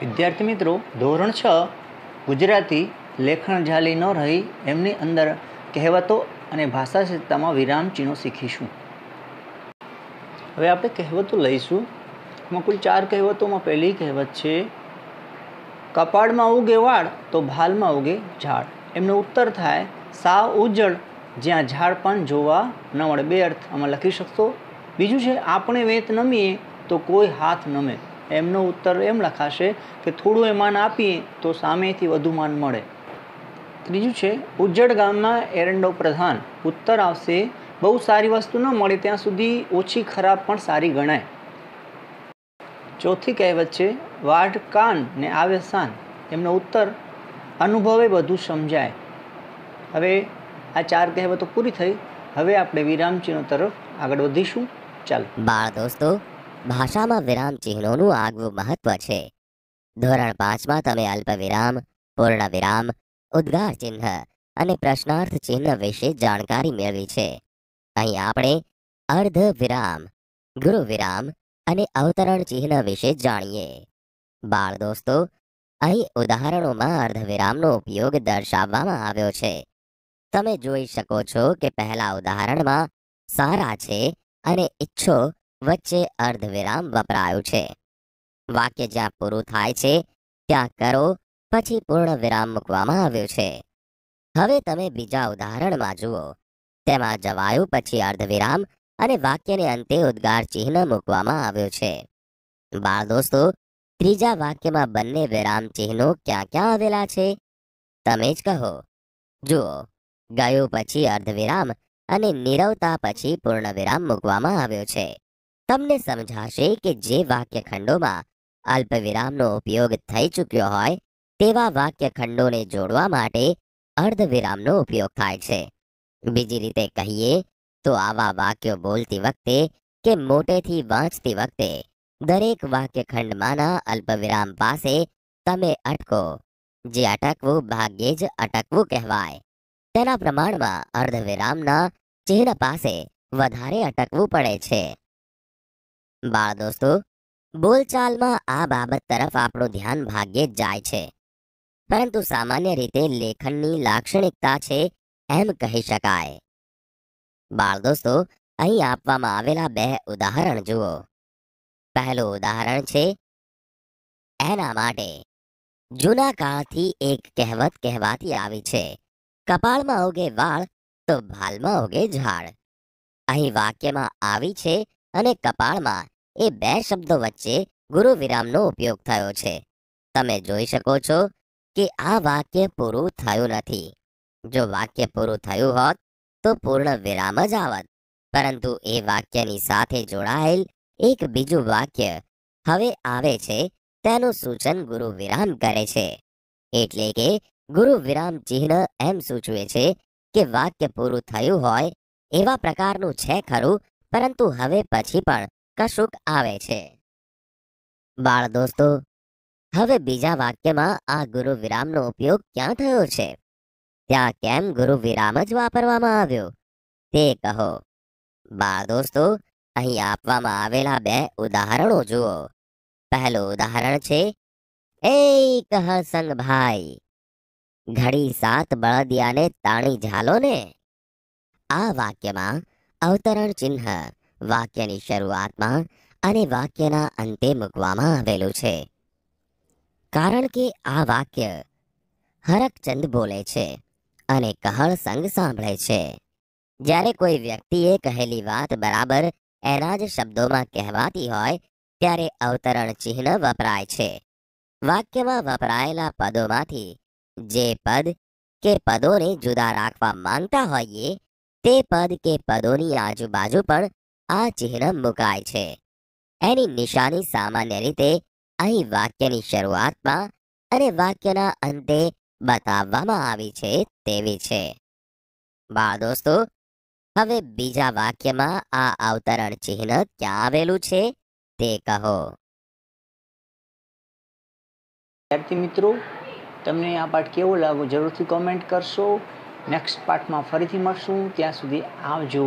વિદ્યાર્થી મિત્રો ધોરણ છ ગુજરાતી લેખણ જાળી ન રહી એમની અંદર કહેવતો અને ભાષા સિદ્ધતામાં વિરામ ચિહ્નો શીખીશું હવે આપણે કહેવતો લઈશું એમાં કુલ ચાર કહેવતોમાં પહેલી કહેવત છે કપાળમાં ઉગે વાળ તો ભાલમાં ઉગે ઝાડ એમનો ઉત્તર થાય સાવ ઉજ્જળ જ્યાં ઝાડ પણ જોવા ન મળે બે અર્થ આમાં લખી શકશો બીજું છે આપણે વેત નમીએ તો કોઈ હાથ નમે એમનો ઉત્તર એમ લખાશે કે થોડું એ માન આપીએ તો સામેથી વધુ માન મળે ત્રીજું છે ઉજ્જડ ગામમાં એરંડો પ્રધાન ઉત્તર આવશે બહુ સારી વસ્તુ ન મળે ત્યાં સુધી ઓછી ખરાબ પણ સારી ગણાય ચોથી કહેવત છે વાઢ કાન ને આવે સાન એમનો ઉત્તર અનુભવે બધું સમજાય હવે આ ચાર કહેવતો પૂરી થઈ હવે આપણે વિરામ તરફ આગળ વધીશું ચાલો બાળ દોસ્તો ભાષામાં વિરામ ચિહ્નોનું આગવું મહત્વ છે ધોરણ પાંચમાં તમે અલ્પવિરામ પૂર્ણવિરામ ઉદ્ગાર ચિહ્ન અને પ્રશ્નાર્થ ચિહ્ન વિશે જાણકારી મેળવી છે અહીં આપણે અર્ધ વિરામ ગુરુ વિરામ અને અવતરણ ચિહ્ન વિશે જાણીએ બાળ દોસ્તો અહીં ઉદાહરણોમાં અર્ધવિરામનો ઉપયોગ દર્શાવવામાં આવ્યો છે તમે જોઈ શકો છો કે પહેલા ઉદાહરણમાં સારા છે અને ઈચ્છો વચ્ચે અર્ધવિરામ વપરાયું છે વાક્ય જ્યાં પૂરું થાય છે ત્યાં કરો પછી પૂર્ણ વિરામ મૂકવામાં આવ્યો છે હવે તમે બીજા ઉદાહરણમાં જુઓ તેમાં જવાયું પછી અર્ધવિરામ અને વાક્યને અંતે ઉદ્ગાર ચિહ્ન મૂકવામાં આવ્યો છે બાળ દોસ્તો ત્રીજા વાક્યમાં બંને વિરામ ચિહ્નો ક્યાં ક્યાં આવેલા છે તમે જ કહો જુઓ ગયું પછી અર્ધવિરામ અને નિરવતા પછી પૂર્ણ વિરામ મૂકવામાં આવ્યો છે તમને સમજાશે કે જે વાક્ય ખંડોમાં અલ્પવિરામનો ઉપયોગ થઈ ચૂક્યો હોય તેવા વાક્ય ખંડોને જોડવા માટે અર્ધવિરામનો ઉપયોગ થાય છે બીજી રીતે કહીએ તો આવા વાક્યો બોલતી વખતે કે મોટેથી વાંચતી વખતે દરેક વાક્યખંડમાંના અલ્પવિરામ પાસે તમે અટકો જે અટકવું ભાગ્યે જ અટકવું કહેવાય તેના પ્રમાણમાં અર્ધવિરામના ચિહ્ન પાસે વધારે અટકવું પડે છે બાળ દોસ્તો બોલચાલમાં આ બાબત તરફ આપણું ધ્યાન ભાગ્યે જ જાય છે પરંતુ સામાન્ય રીતે લેખનની લાક્ષણિકતા છે એમ કહી શકાય બાળ દોસ્તો અહીં આપવામાં આવેલા બે ઉદાહરણ જુઓ પહેલું ઉદાહરણ છે એના માટે જૂના કાળથી એક કહેવત કહેવાતી આવી છે કપાળમાં ઉગે વાળ તો ભાલમાં ઉગે ઝાડ અહીં વાક્યમાં આવી છે અને કપાળમાં એ બે શબ્દો વચ્ચે ગુરુ વિરામનો ઉપયોગ થયો છે તમે જોઈ શકો છો કે આ વાક્ય પૂરું થયું નથી જો વાક્ય પૂરું થયું હોત તો પૂર્ણ વિરામ જ આવત પરંતુ એ વાક્યની સાથે જોડાયેલ એક બીજું વાક્ય હવે આવે છે તેનું સૂચન ગુરુ વિરામ કરે છે એટલે કે ગુરુ વિરામ ચિહ્ન એમ સૂચવે છે કે વાક્ય પૂરું થયું હોય એવા પ્રકારનું છે ખરું પરંતુ હવે પછી પણ કશુંક આવે છે બાળ દોસ્તો હવે બીજા વાક્યમાં આ ગુરુ વિરામનો ઉપયોગ ક્યાં થયો છે ત્યાં કેમ ગુરુ વિરામ જ વાપરવામાં આવ્યો તે કહો બાળ દોસ્તો અહીં આપવામાં આવેલા બે ઉદાહરણો જુઓ પહેલું ઉદાહરણ છે એ કહ સંગ ભાઈ ઘડી સાત બળદિયાને તાણી ઝાલો ને આ વાક્યમાં અવતરણ ચિહ્ન વાક્યની શરૂઆતમાં અને વાક્યના અંતે મૂકવામાં આવેલું છે કારણ કે આ વાક્ય હરકચંદ બોલે છે અને કહળ સંઘ સાંભળે છે જ્યારે કોઈ વ્યક્તિએ કહેલી વાત બરાબર એના જ શબ્દોમાં કહેવાતી હોય ત્યારે અવતરણ ચિહ્ન વપરાય છે વાક્યમાં વપરાયેલા પદોમાંથી જે પદ કે પદોને જુદા રાખવા માંગતા હોઈએ તે પદ કે પદોની આજુબાજુ પણ આ ચિહ્ન મુકાય છે એની નિશાની સામાન્ય રીતે અહીં વાક્યની શરૂઆતમાં અને વાક્યના અંતે બતાવવામાં આવી છે તેવી છે બાળ દોસ્તો હવે બીજા વાક્યમાં આ અવતરણ ચિહ્ન ક્યાં આવેલું છે તે કહો વિદ્યાર્થી મિત્રો તમને આ પાઠ કેવો લાગ્યો જરૂરથી કોમેન્ટ કરશો નેક્સ્ટ પાર્ટમાં ફરીથી મળશું ત્યાં સુધી આવજો